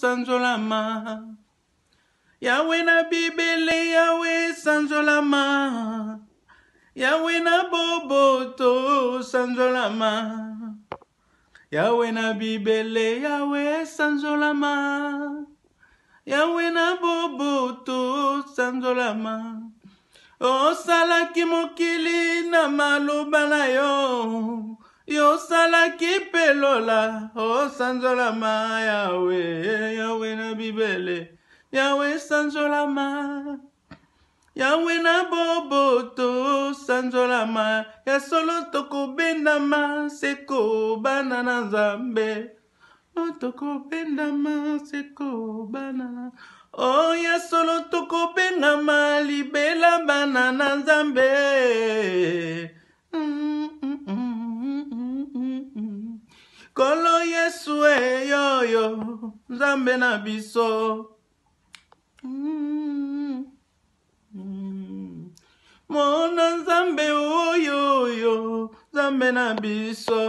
sanzolama yawe na bibele yawe sanzolama yawe na boboto sanzolama yawe na bibele yawe sanzolama yawe na boboto sanzolama osalaki mokili na maloba na yo yosalaki mpe lola osanzolama yawe libele yawe sanzolama yawe na boboto sanzolama ya solo tokobendama seko bana na nzambe o oh, tokobendama seko bana o oh, ya solo tokobengama libela bana na nzambe nkolo yesu eyoyo eh, nzambe na biso mm. mm. mona nzambe oyoyo oh, nzambe na biso